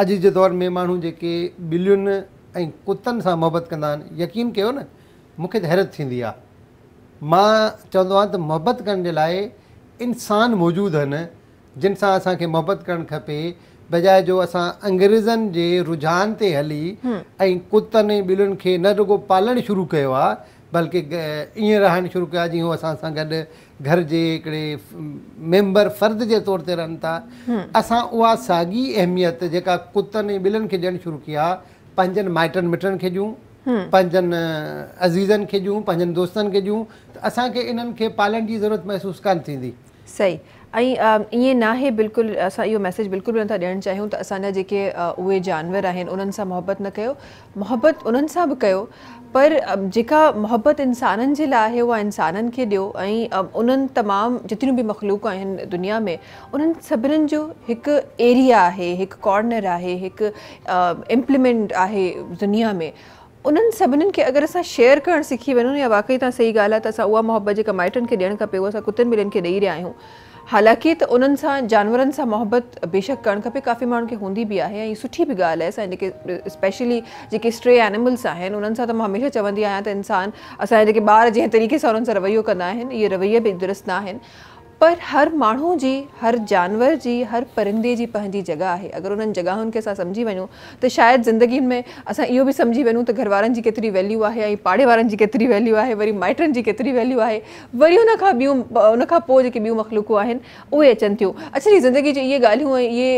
अॼु जे दौर में माण्हू जेके ॿिलियुनि ऐं कुतनि सां मोहबत कंदा आहिनि यकीन कयो न मूंखे त हैरतु थींदी आहे मां चवंदो आहियां त मोहबत करण जे लाइ इंसान मौजूदु आहिनि जिन सां असांखे मोहबत करणु खपे बजाए जो असां अंग्रेज़नि जे रुझान ते हली ऐं कुतनि ऐं ॿिलियुनि खे न रुगो पालणु शुरू कयो बल्कि ईअं रहणु शुरू कया जीअं असां सां गॾु घर जे हिकिड़े मेंबर फ़र्द जे तौर ते रहनि था असां उहा साॻी अहमियत जेका कुतनि ऐं ॿिलनि खे ॾियणु शुरू कई आहे पंहिंजनि माइटनि मिटनि खे ॾियूं पंहिंजनि अज़ीज़नि खे ॾियूं पंहिंजनि दोस्तनि खे ॾियूं त असांखे इन्हनि खे पालण जी ज़रूरत महसूसु कोन्ह थींदी सही ऐं ईअं न आहे बिल्कुलु असां इहो मैसेज बिल्कुल बि नथा ॾियणु चाहियूं त असांजा जेके उहे जानवर आहिनि उन्हनि सां मुहबत न कयो मुहबत उन्हनि सां बि कयो पर जेका मुहबत इंसाननि जे लाइ आहे उहा इंसाननि खे ॾियो ऐं उन्हनि तमामु जेतिरियूं बि मखलूक आहिनि दुनिया में उन्हनि सभिनीनि जो हिकु एरिया आहे हिकु कॉर्नर आहे हिकु इम्प्लीमेंट आहे दुनिया में उन्हनि सभिनीनि खे अगरि असां शेयर करणु सिखी वञूं या वाक़ई त सही ॻाल्हि आहे त असां उहा मुहबत जेका माइटनि खे ॾियणु खपे उहा असां कुतनि ॿिलियुनि खे ॾेई रहिया आहियूं हालांकी त उन्हनि सां जानवरनि सां मुहबत बेशक करणु खपे काफ़ी माण्हुनि खे हूंदी बि आहे ऐं सुठी बि ॻाल्हि आहे असांजे जेके स्पेशली जेके स्ट्रे एनिमल्स आहिनि उन्हनि सां त मां हमेशह चवंदी आहियां त इंसान असांजा जेके ॿार जंहिं तरीक़े सां उन्हनि सां रवैयो कंदा आहिनि इहे रवैया बि दुरुस्त न पर हर माण्हू जी हर जानवर जी हर परिंदे जी पंहिंजी जॻह आहे अगरि उन्हनि जॻहियुनि खे असां सम्झी वञूं त शायदि ज़िंदगी में असां इहो बि सम्झी वञूं त घर वारनि जी केतिरी वैल्यू आहे ऐं पाड़े वारनि जी केतिरी वैल्यू आहे वरी माइटनि जी केतिरी वैल्यू आहे वरी खां ॿियूं उन खां पोइ जेके ॿियूं मख़लूकूं आहिनि उहे अचनि थियूं असांजी ज़िंदगी जी इहे ॻाल्हियूं ऐं इहे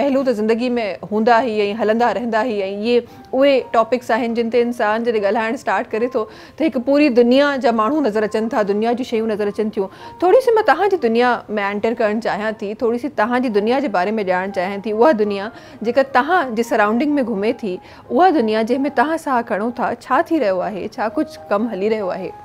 पहलू त ज़िंदगी में हूंदा ई ऐं हलंदा रहंदा ई ऐं इहे उहे टॉपिक्स आहिनि जिन ते इंसान जॾहिं ॻाल्हाइणु स्टार्ट करे थो त हिकु पूरी दुनिया जा माण्हू नज़र अचनि था दुनिया जी शयूं नज़र अचनि थियूं थोरी सी मां तव्हांजी जी दुनिया में एंटर करण चाहियां थी थोरी सी तव्हां जी दुनिया जे बारे में जान चाहियां थी उहा दुनिया जी तव्हां जे सराउंडिंग में घुमे थी वह दुनिया जैमें तह साह खणो था छा थी रहियो आहे छा कुझु हली रो है